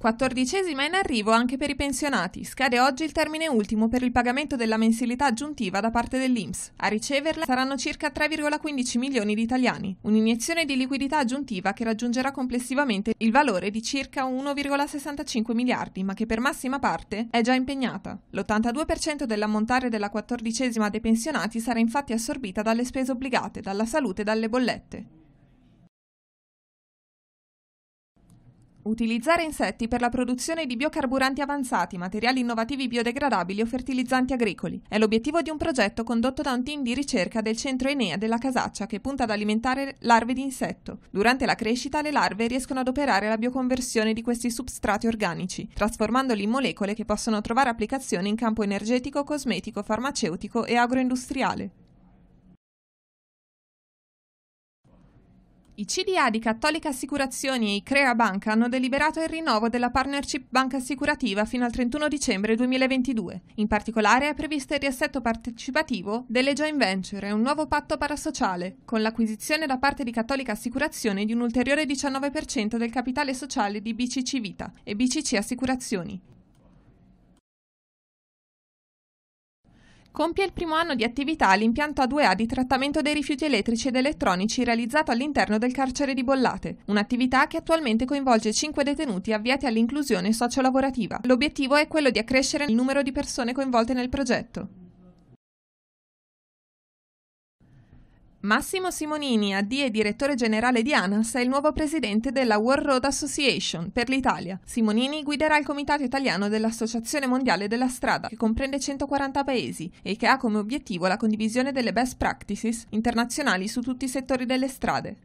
Quattordicesima in arrivo anche per i pensionati. Scade oggi il termine ultimo per il pagamento della mensilità aggiuntiva da parte dell'INPS. A riceverla saranno circa 3,15 milioni di italiani. Un'iniezione di liquidità aggiuntiva che raggiungerà complessivamente il valore di circa 1,65 miliardi, ma che per massima parte è già impegnata. L'82% dell'ammontare della quattordicesima dei pensionati sarà infatti assorbita dalle spese obbligate, dalla salute e dalle bollette. Utilizzare insetti per la produzione di biocarburanti avanzati, materiali innovativi biodegradabili o fertilizzanti agricoli è l'obiettivo di un progetto condotto da un team di ricerca del centro Enea della Casaccia che punta ad alimentare larve di insetto. Durante la crescita le larve riescono ad operare la bioconversione di questi substrati organici, trasformandoli in molecole che possono trovare applicazione in campo energetico, cosmetico, farmaceutico e agroindustriale. I CDA di Cattolica Assicurazioni e i Crea Banca hanno deliberato il rinnovo della partnership banca assicurativa fino al 31 dicembre 2022. In particolare è previsto il riassetto partecipativo delle joint venture e un nuovo patto parasociale, con l'acquisizione da parte di Cattolica Assicurazioni di un ulteriore 19% del capitale sociale di BCC Vita e BCC Assicurazioni. Compie il primo anno di attività all'impianto A2A di trattamento dei rifiuti elettrici ed elettronici realizzato all'interno del carcere di Bollate, un'attività che attualmente coinvolge 5 detenuti avviati all'inclusione sociolavorativa. L'obiettivo è quello di accrescere il numero di persone coinvolte nel progetto. Massimo Simonini, AD e direttore generale di ANAS, è il nuovo presidente della World Road Association per l'Italia. Simonini guiderà il comitato italiano dell'Associazione Mondiale della Strada, che comprende 140 paesi e che ha come obiettivo la condivisione delle best practices internazionali su tutti i settori delle strade.